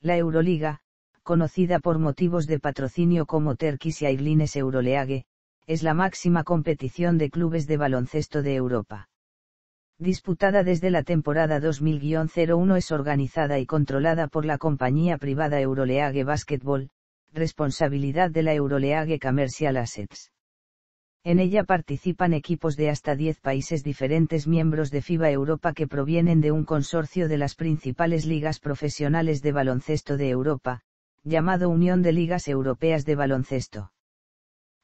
La Euroliga, conocida por motivos de patrocinio como y Airlines Euroleague, es la máxima competición de clubes de baloncesto de Europa. Disputada desde la temporada 2000-01 es organizada y controlada por la compañía privada Euroleague Basketball, responsabilidad de la Euroleague Commercial Assets. En ella participan equipos de hasta 10 países diferentes miembros de FIBA Europa que provienen de un consorcio de las principales ligas profesionales de baloncesto de Europa, llamado Unión de Ligas Europeas de Baloncesto.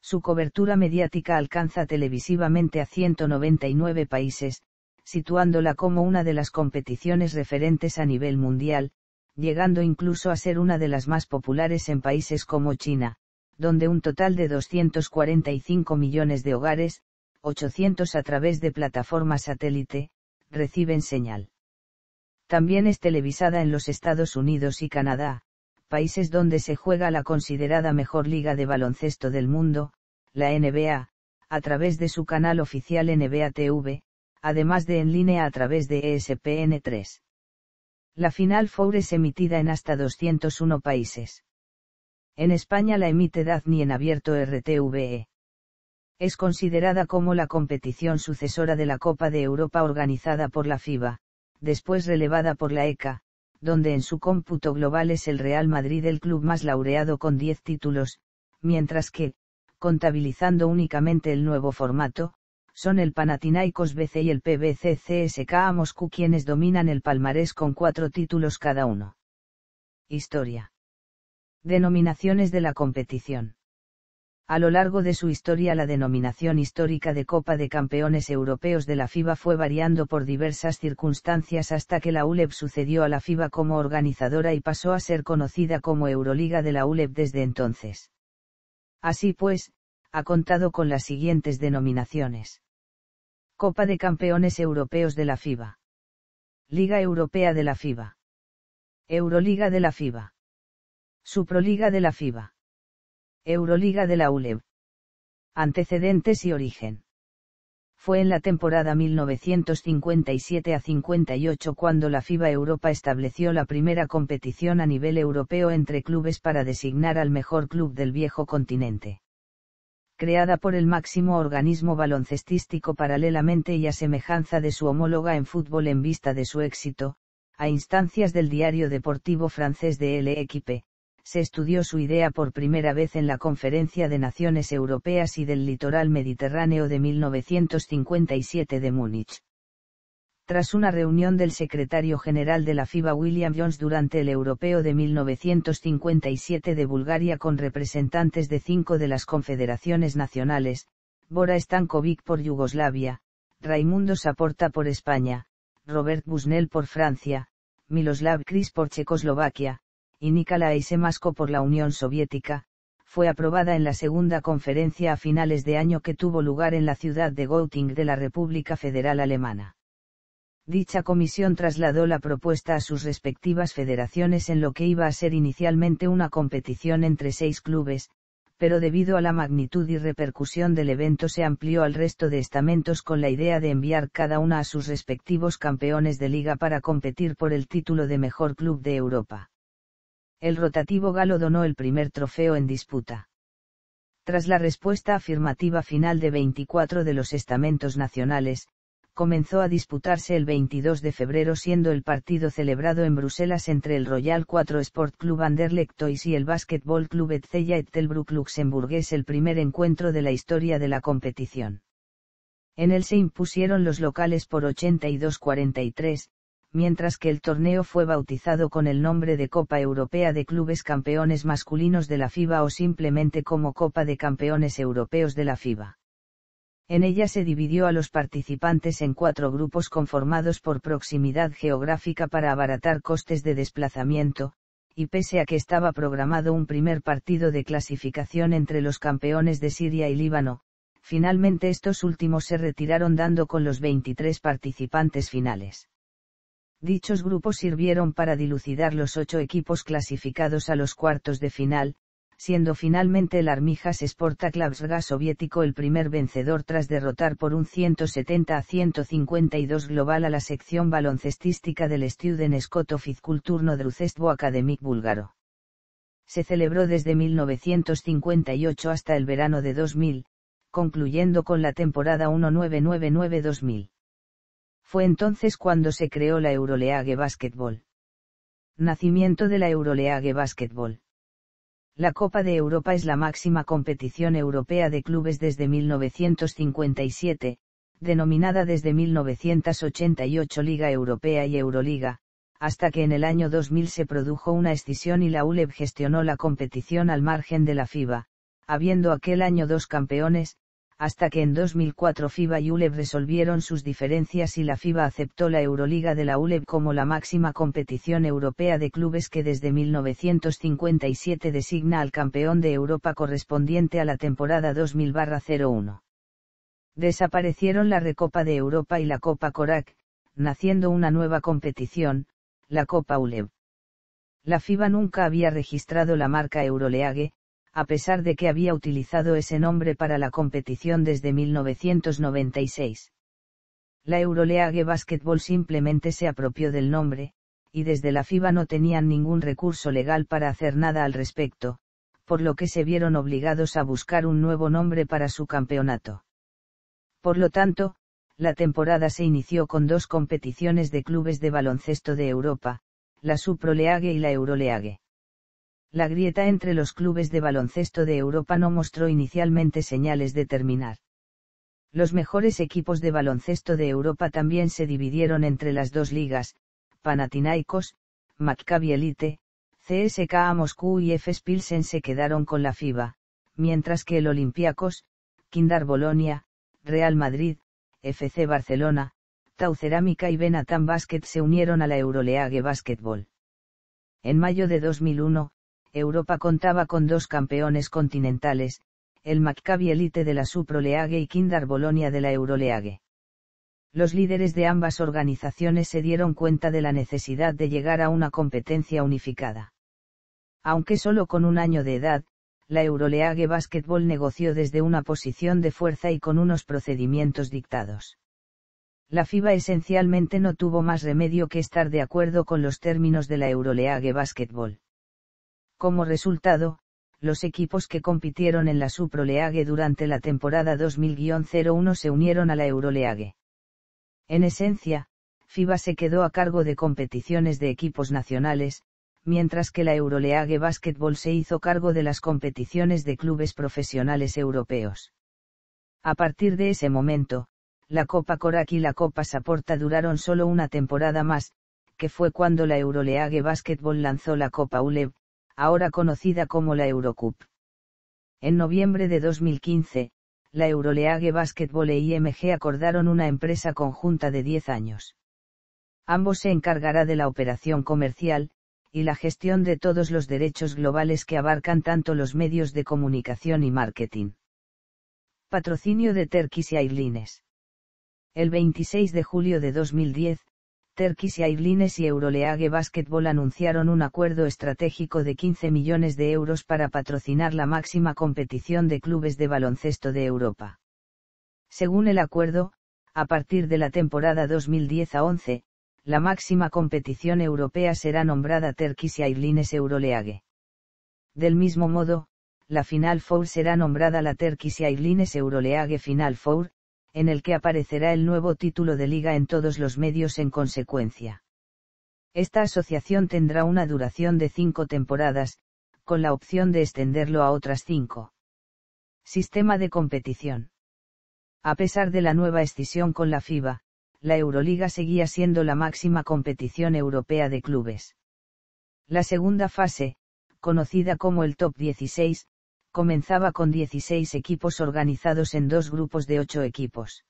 Su cobertura mediática alcanza televisivamente a 199 países, situándola como una de las competiciones referentes a nivel mundial, llegando incluso a ser una de las más populares en países como China, donde un total de 245 millones de hogares, 800 a través de plataforma satélite, reciben señal. También es televisada en los Estados Unidos y Canadá, países donde se juega la considerada mejor liga de baloncesto del mundo, la NBA, a través de su canal oficial NBA TV, además de en línea a través de e ESPN3. La final Four es emitida en hasta 201 países. En España la emite Dazni en abierto RTVE. Es considerada como la competición sucesora de la Copa de Europa organizada por la FIBA, después relevada por la ECA, donde en su cómputo global es el Real Madrid el club más laureado con 10 títulos, mientras que, contabilizando únicamente el nuevo formato, son el Panathinaikos BC y el PBC CSKA Moscú quienes dominan el palmarés con cuatro títulos cada uno. Historia. Denominaciones de la competición. A lo largo de su historia la denominación histórica de Copa de Campeones Europeos de la FIBA fue variando por diversas circunstancias hasta que la ULEP sucedió a la FIBA como organizadora y pasó a ser conocida como Euroliga de la ULEP desde entonces. Así pues, ha contado con las siguientes denominaciones. Copa de Campeones Europeos de la FIBA. Liga Europea de la FIBA. Euroliga de la FIBA proliga de la FIBA. Euroliga de la ULEB. Antecedentes y origen. Fue en la temporada 1957 a 58 cuando la FIBA Europa estableció la primera competición a nivel europeo entre clubes para designar al mejor club del viejo continente. Creada por el máximo organismo baloncestístico paralelamente y a semejanza de su homóloga en fútbol en vista de su éxito, a instancias del diario deportivo francés de L'Equipe, se estudió su idea por primera vez en la Conferencia de Naciones Europeas y del Litoral Mediterráneo de 1957 de Múnich. Tras una reunión del secretario general de la FIBA William Jones durante el europeo de 1957 de Bulgaria con representantes de cinco de las confederaciones nacionales, Bora Stankovic por Yugoslavia, Raimundo Saporta por España, Robert Busnell por Francia, Miloslav Kris por Checoslovaquia, y y Semasko por la Unión Soviética, fue aprobada en la segunda conferencia a finales de año que tuvo lugar en la ciudad de Göttingen de la República Federal Alemana. Dicha comisión trasladó la propuesta a sus respectivas federaciones en lo que iba a ser inicialmente una competición entre seis clubes, pero debido a la magnitud y repercusión del evento se amplió al resto de estamentos con la idea de enviar cada una a sus respectivos campeones de liga para competir por el título de mejor club de Europa el rotativo galo donó el primer trofeo en disputa. Tras la respuesta afirmativa final de 24 de los estamentos nacionales, comenzó a disputarse el 22 de febrero siendo el partido celebrado en Bruselas entre el Royal 4 Sport Club Anderlecht y el Basketball Club Etzella Ettelbruck luxemburgués el primer encuentro de la historia de la competición. En él se impusieron los locales por 82-43, mientras que el torneo fue bautizado con el nombre de Copa Europea de Clubes Campeones Masculinos de la FIBA o simplemente como Copa de Campeones Europeos de la FIBA. En ella se dividió a los participantes en cuatro grupos conformados por proximidad geográfica para abaratar costes de desplazamiento, y pese a que estaba programado un primer partido de clasificación entre los campeones de Siria y Líbano, finalmente estos últimos se retiraron dando con los 23 participantes finales. Dichos grupos sirvieron para dilucidar los ocho equipos clasificados a los cuartos de final, siendo finalmente el Armijas Sportaklavsga soviético el primer vencedor tras derrotar por un 170 a 152 global a la sección baloncestística del Student Skoto Fizkulturno Drucestvo Academic búlgaro. Se celebró desde 1958 hasta el verano de 2000, concluyendo con la temporada 1999-2000. Fue entonces cuando se creó la Euroleague Basketball. Nacimiento de la Euroleague Basketball. La Copa de Europa es la máxima competición europea de clubes desde 1957, denominada desde 1988 Liga Europea y Euroliga, hasta que en el año 2000 se produjo una escisión y la ULEB gestionó la competición al margen de la FIBA, habiendo aquel año dos campeones, hasta que en 2004 FIBA y ULEB resolvieron sus diferencias y la FIBA aceptó la Euroliga de la ULEB como la máxima competición europea de clubes que desde 1957 designa al campeón de Europa correspondiente a la temporada 2000-01. Desaparecieron la Recopa de Europa y la Copa Korak, naciendo una nueva competición, la Copa ULEB. La FIBA nunca había registrado la marca Euroleague, a pesar de que había utilizado ese nombre para la competición desde 1996. La Euroleague Basketball simplemente se apropió del nombre, y desde la FIBA no tenían ningún recurso legal para hacer nada al respecto, por lo que se vieron obligados a buscar un nuevo nombre para su campeonato. Por lo tanto, la temporada se inició con dos competiciones de clubes de baloncesto de Europa, la Suproleague y la Euroleague la grieta entre los clubes de baloncesto de Europa no mostró inicialmente señales de terminar. Los mejores equipos de baloncesto de Europa también se dividieron entre las dos ligas, Panathinaikos, Maccabi Elite, CSKA Moscú y FS Pilsen se quedaron con la FIBA, mientras que el Olympiacos, Kindar Bolonia, Real Madrid, FC Barcelona, Tau Cerámica y Benatán Basket se unieron a la Euroleague Basketball. En mayo de 2001, Europa contaba con dos campeones continentales, el Maccabi Elite de la Suproleague y Kindar Bolonia de la Euroleague. Los líderes de ambas organizaciones se dieron cuenta de la necesidad de llegar a una competencia unificada. Aunque solo con un año de edad, la Euroleague Basketball negoció desde una posición de fuerza y con unos procedimientos dictados. La FIBA esencialmente no tuvo más remedio que estar de acuerdo con los términos de la Euroleague Basketball. Como resultado, los equipos que compitieron en la Suproleague durante la temporada 2000-01 se unieron a la Euroleague. En esencia, FIBA se quedó a cargo de competiciones de equipos nacionales, mientras que la Euroleague Basketball se hizo cargo de las competiciones de clubes profesionales europeos. A partir de ese momento, la Copa Korak y la Copa Saporta duraron solo una temporada más, que fue cuando la Euroleague Basketball lanzó la Copa ULEB, ahora conocida como la Eurocup. En noviembre de 2015, la Euroleague Basketball e IMG acordaron una empresa conjunta de 10 años. Ambos se encargará de la operación comercial, y la gestión de todos los derechos globales que abarcan tanto los medios de comunicación y marketing. Patrocinio de y Airlines. El 26 de julio de 2010, y Airlines y Euroleague Basketball anunciaron un acuerdo estratégico de 15 millones de euros para patrocinar la máxima competición de clubes de baloncesto de Europa. Según el acuerdo, a partir de la temporada 2010 11, la máxima competición europea será nombrada y Airlines Euroleague. Del mismo modo, la Final Four será nombrada la y Airlines Euroleague Final Four, en el que aparecerá el nuevo título de liga en todos los medios en consecuencia. Esta asociación tendrá una duración de cinco temporadas, con la opción de extenderlo a otras cinco. Sistema de competición. A pesar de la nueva escisión con la FIBA, la Euroliga seguía siendo la máxima competición europea de clubes. La segunda fase, conocida como el Top 16, comenzaba con 16 equipos organizados en dos grupos de 8 equipos.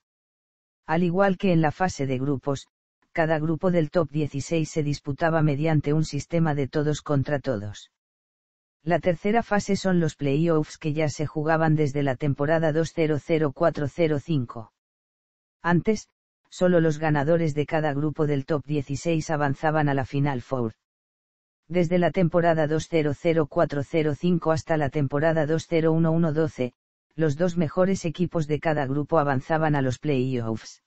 Al igual que en la fase de grupos, cada grupo del top 16 se disputaba mediante un sistema de todos contra todos. La tercera fase son los playoffs que ya se jugaban desde la temporada 2004-05. Antes, solo los ganadores de cada grupo del top 16 avanzaban a la Final Four desde la temporada 200405 hasta la temporada 201112, los dos mejores equipos de cada grupo avanzaban a los playoffs.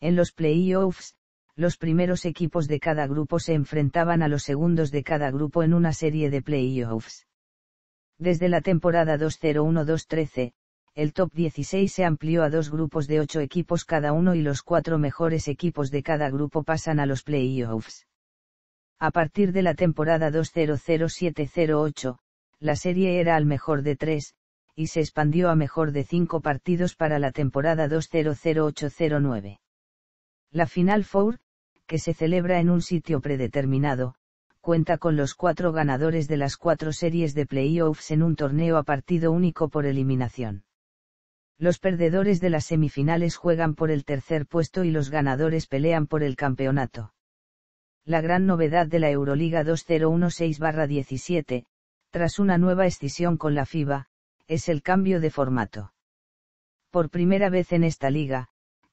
En los playoffs, los primeros equipos de cada grupo se enfrentaban a los segundos de cada grupo en una serie de playoffs. Desde la temporada 2012-13, el top 16 se amplió a dos grupos de ocho equipos cada uno y los cuatro mejores equipos de cada grupo pasan a los playoffs. A partir de la temporada 2007-08, la serie era al mejor de tres, y se expandió a mejor de cinco partidos para la temporada 2008-09. La Final Four, que se celebra en un sitio predeterminado, cuenta con los cuatro ganadores de las cuatro series de playoffs en un torneo a partido único por eliminación. Los perdedores de las semifinales juegan por el tercer puesto y los ganadores pelean por el campeonato la gran novedad de la Euroliga 2016-17, tras una nueva escisión con la FIBA, es el cambio de formato. Por primera vez en esta liga,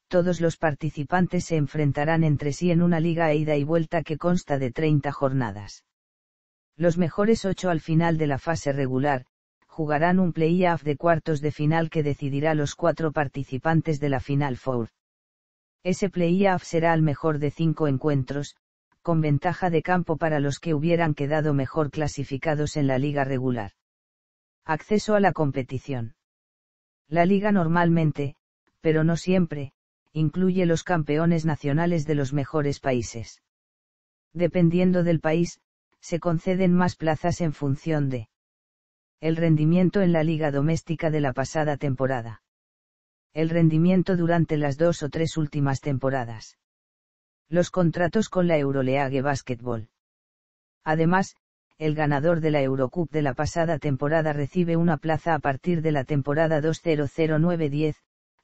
todos los participantes se enfrentarán entre sí en una liga a ida y vuelta que consta de 30 jornadas. Los mejores ocho al final de la fase regular, jugarán un playoff de cuartos de final que decidirá los cuatro participantes de la Final Four. Ese playoff será al mejor de cinco encuentros, con ventaja de campo para los que hubieran quedado mejor clasificados en la liga regular. Acceso a la competición. La liga normalmente, pero no siempre, incluye los campeones nacionales de los mejores países. Dependiendo del país, se conceden más plazas en función de el rendimiento en la liga doméstica de la pasada temporada. El rendimiento durante las dos o tres últimas temporadas los contratos con la Euroleague Basketball. Además, el ganador de la Eurocup de la pasada temporada recibe una plaza a partir de la temporada 2009-10,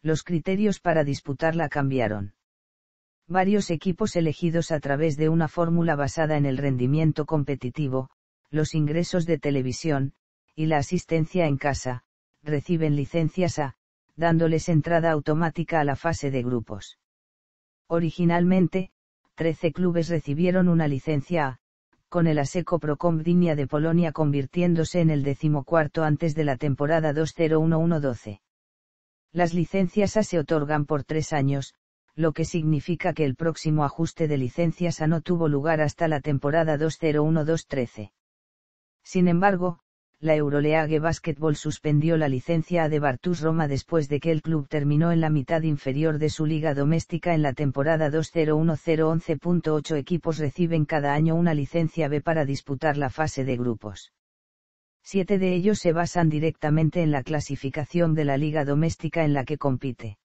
los criterios para disputarla cambiaron. Varios equipos elegidos a través de una fórmula basada en el rendimiento competitivo, los ingresos de televisión, y la asistencia en casa, reciben licencias a, dándoles entrada automática a la fase de grupos. Originalmente, 13 clubes recibieron una licencia A, con el Aseco Procom Dinia de Polonia convirtiéndose en el decimocuarto antes de la temporada 2011-12. Las licencias A se otorgan por tres años, lo que significa que el próximo ajuste de licencias A no tuvo lugar hasta la temporada 2012-13. Sin embargo, la Euroleague Basketball suspendió la licencia a De Bartus Roma después de que el club terminó en la mitad inferior de su liga doméstica en la temporada 2010-11.8 equipos reciben cada año una licencia B para disputar la fase de grupos. Siete de ellos se basan directamente en la clasificación de la liga doméstica en la que compite.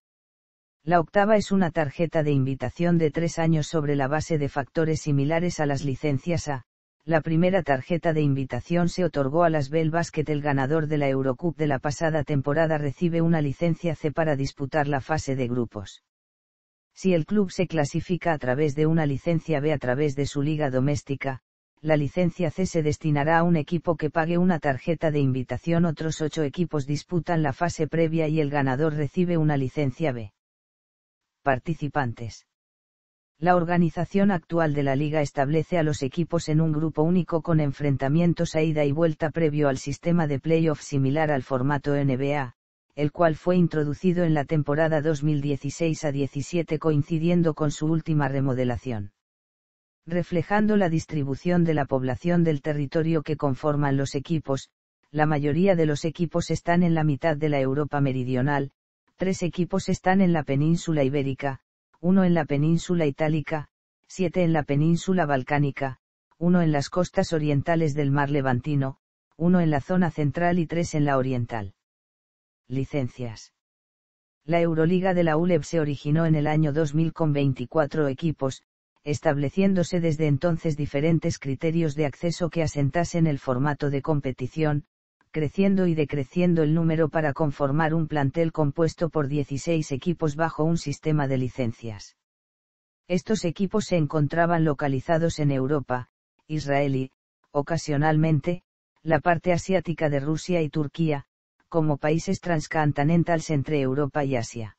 La octava es una tarjeta de invitación de tres años sobre la base de factores similares a las licencias A, la primera tarjeta de invitación se otorgó a las Bell Basket. El ganador de la Eurocup de la pasada temporada recibe una licencia C para disputar la fase de grupos. Si el club se clasifica a través de una licencia B a través de su liga doméstica, la licencia C se destinará a un equipo que pague una tarjeta de invitación. Otros ocho equipos disputan la fase previa y el ganador recibe una licencia B. Participantes. La organización actual de la liga establece a los equipos en un grupo único con enfrentamientos a ida y vuelta previo al sistema de playoff similar al formato NBA, el cual fue introducido en la temporada 2016 a 17 coincidiendo con su última remodelación. Reflejando la distribución de la población del territorio que conforman los equipos, la mayoría de los equipos están en la mitad de la Europa meridional, tres equipos están en la península ibérica, uno en la península itálica, siete en la península balcánica, uno en las costas orientales del mar Levantino, uno en la zona central y tres en la oriental. Licencias. La Euroliga de la ULEB se originó en el año 2000 con 24 equipos, estableciéndose desde entonces diferentes criterios de acceso que asentasen el formato de competición, creciendo y decreciendo el número para conformar un plantel compuesto por 16 equipos bajo un sistema de licencias. Estos equipos se encontraban localizados en Europa, Israel y, ocasionalmente, la parte asiática de Rusia y Turquía, como países transcantanentales entre Europa y Asia.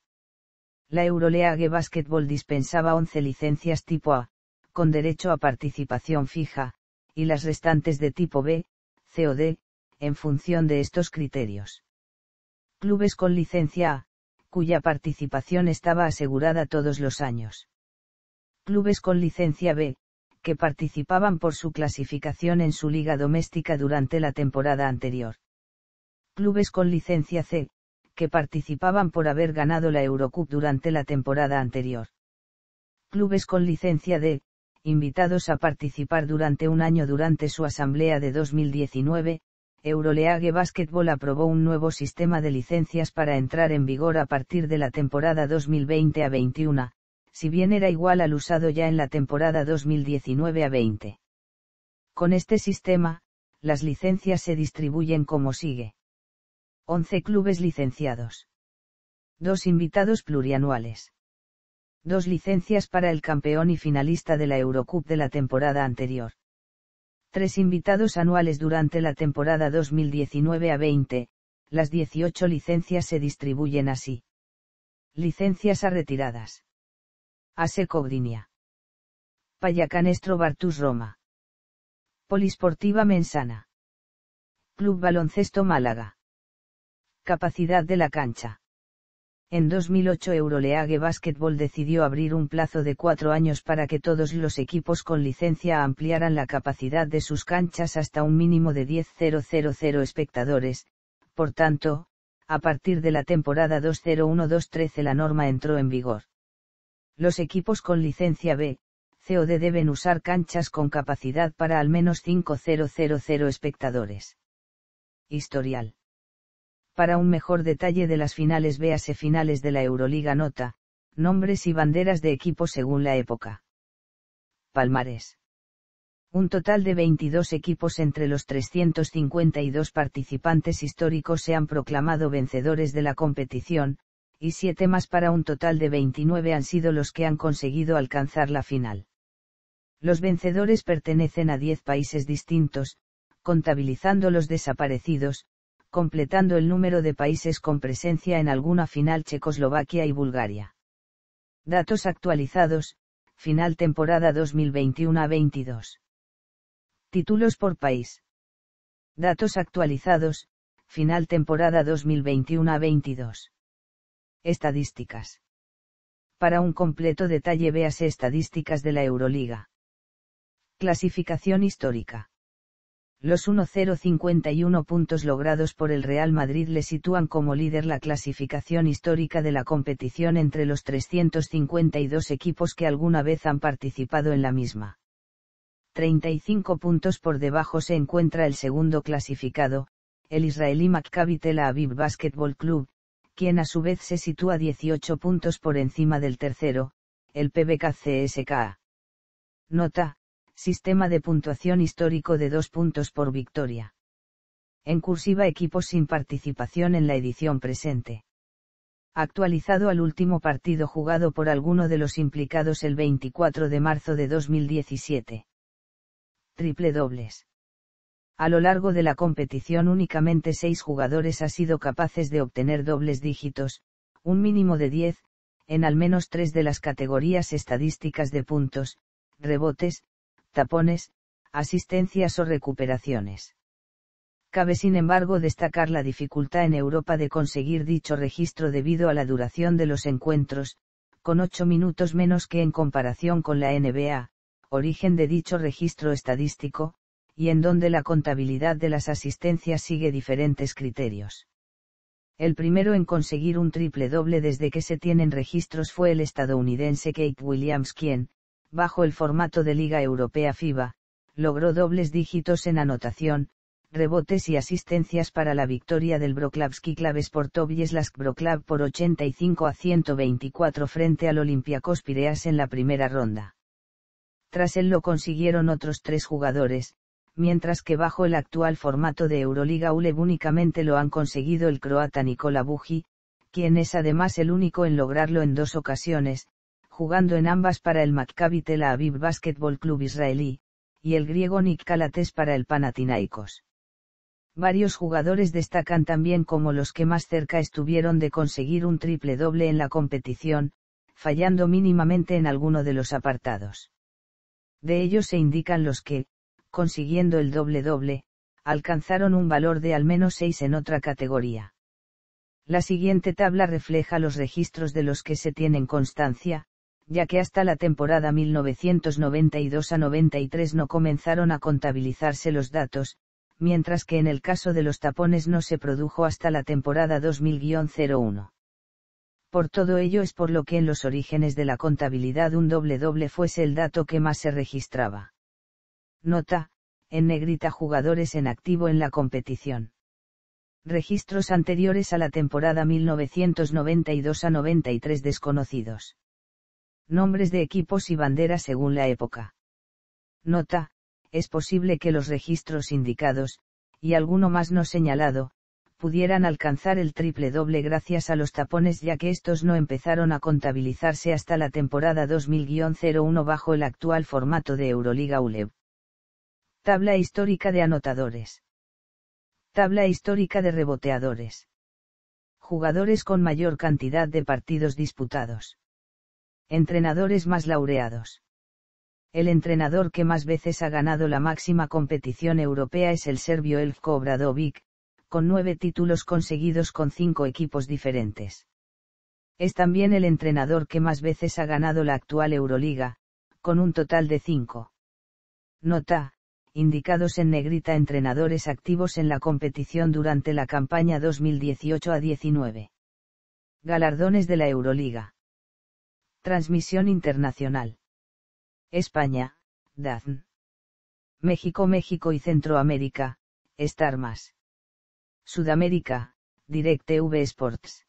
La Euroleague Basketball dispensaba 11 licencias tipo A, con derecho a participación fija, y las restantes de tipo B, C en función de estos criterios. Clubes con licencia A, cuya participación estaba asegurada todos los años. Clubes con licencia B, que participaban por su clasificación en su liga doméstica durante la temporada anterior. Clubes con licencia C, que participaban por haber ganado la Eurocup durante la temporada anterior. Clubes con licencia D, invitados a participar durante un año durante su asamblea de 2019, Euroleague Basketball aprobó un nuevo sistema de licencias para entrar en vigor a partir de la temporada 2020 a 21, si bien era igual al usado ya en la temporada 2019 a 20. Con este sistema, las licencias se distribuyen como sigue. 11 clubes licenciados. 2 invitados plurianuales. 2 licencias para el campeón y finalista de la Eurocup de la temporada anterior tres invitados anuales durante la temporada 2019 a 20, las 18 licencias se distribuyen así. Licencias a retiradas. Ase Cobrinia. Payacanestro Bartus Roma. Polisportiva Mensana. Club Baloncesto Málaga. Capacidad de la cancha. En 2008 Euroleague Basketball decidió abrir un plazo de cuatro años para que todos los equipos con licencia ampliaran la capacidad de sus canchas hasta un mínimo de 10.000 espectadores, por tanto, a partir de la temporada 2012 13 la norma entró en vigor. Los equipos con licencia B, COD deben usar canchas con capacidad para al menos 5.000 espectadores. Historial para un mejor detalle de las finales véase finales de la Euroliga Nota, nombres y banderas de equipos según la época. Palmares. Un total de 22 equipos entre los 352 participantes históricos se han proclamado vencedores de la competición, y 7 más para un total de 29 han sido los que han conseguido alcanzar la final. Los vencedores pertenecen a 10 países distintos, contabilizando los desaparecidos, completando el número de países con presencia en alguna final Checoslovaquia y Bulgaria. Datos actualizados, final temporada 2021 22. Títulos por país. Datos actualizados, final temporada 2021 22. Estadísticas. Para un completo detalle véase estadísticas de la Euroliga. Clasificación histórica. Los 1-0-51 puntos logrados por el Real Madrid le sitúan como líder la clasificación histórica de la competición entre los 352 equipos que alguna vez han participado en la misma. 35 puntos por debajo se encuentra el segundo clasificado, el israelí Maccabi Tel Aviv Basketball Club, quien a su vez se sitúa 18 puntos por encima del tercero, el PBK CSKA. Nota, sistema de puntuación histórico de dos puntos por victoria. En cursiva equipos sin participación en la edición presente. Actualizado al último partido jugado por alguno de los implicados el 24 de marzo de 2017. Triple dobles. A lo largo de la competición únicamente seis jugadores han sido capaces de obtener dobles dígitos, un mínimo de 10, en al menos tres de las categorías estadísticas de puntos, rebotes, tapones, asistencias o recuperaciones. Cabe sin embargo destacar la dificultad en Europa de conseguir dicho registro debido a la duración de los encuentros, con 8 minutos menos que en comparación con la NBA, origen de dicho registro estadístico, y en donde la contabilidad de las asistencias sigue diferentes criterios. El primero en conseguir un triple doble desde que se tienen registros fue el estadounidense Kate Williams quien, bajo el formato de Liga Europea FIBA, logró dobles dígitos en anotación, rebotes y asistencias para la victoria del Broklavski Klaves por Broklav por 85 a 124 frente al Olympiacos Pireas en la primera ronda. Tras él lo consiguieron otros tres jugadores, mientras que bajo el actual formato de Euroliga ULEB únicamente lo han conseguido el croata Nikola Buji, quien es además el único en lograrlo en dos ocasiones, jugando en ambas para el Maccabi Tel Aviv Basketball Club israelí, y el griego Nick para el Panathinaikos. Varios jugadores destacan también como los que más cerca estuvieron de conseguir un triple doble en la competición, fallando mínimamente en alguno de los apartados. De ellos se indican los que, consiguiendo el doble doble, alcanzaron un valor de al menos 6 en otra categoría. La siguiente tabla refleja los registros de los que se tienen constancia, ya que hasta la temporada 1992 a 93 no comenzaron a contabilizarse los datos, mientras que en el caso de los tapones no se produjo hasta la temporada 2000-01. Por todo ello es por lo que en los orígenes de la contabilidad un doble doble fuese el dato que más se registraba. Nota, en negrita jugadores en activo en la competición. Registros anteriores a la temporada 1992 a 93 desconocidos nombres de equipos y banderas según la época. Nota, es posible que los registros indicados, y alguno más no señalado, pudieran alcanzar el triple doble gracias a los tapones ya que estos no empezaron a contabilizarse hasta la temporada 2000-01 bajo el actual formato de Euroliga ULEV. Tabla histórica de anotadores. Tabla histórica de reboteadores. Jugadores con mayor cantidad de partidos disputados. Entrenadores más laureados. El entrenador que más veces ha ganado la máxima competición europea es el serbio Elfko Obradovic, con nueve títulos conseguidos con cinco equipos diferentes. Es también el entrenador que más veces ha ganado la actual Euroliga, con un total de cinco. Nota, indicados en negrita entrenadores activos en la competición durante la campaña 2018 a 19. Galardones de la Euroliga. Transmisión Internacional. España, DAZN. México, México y Centroamérica, Star Más. Sudamérica, DirecTV Sports.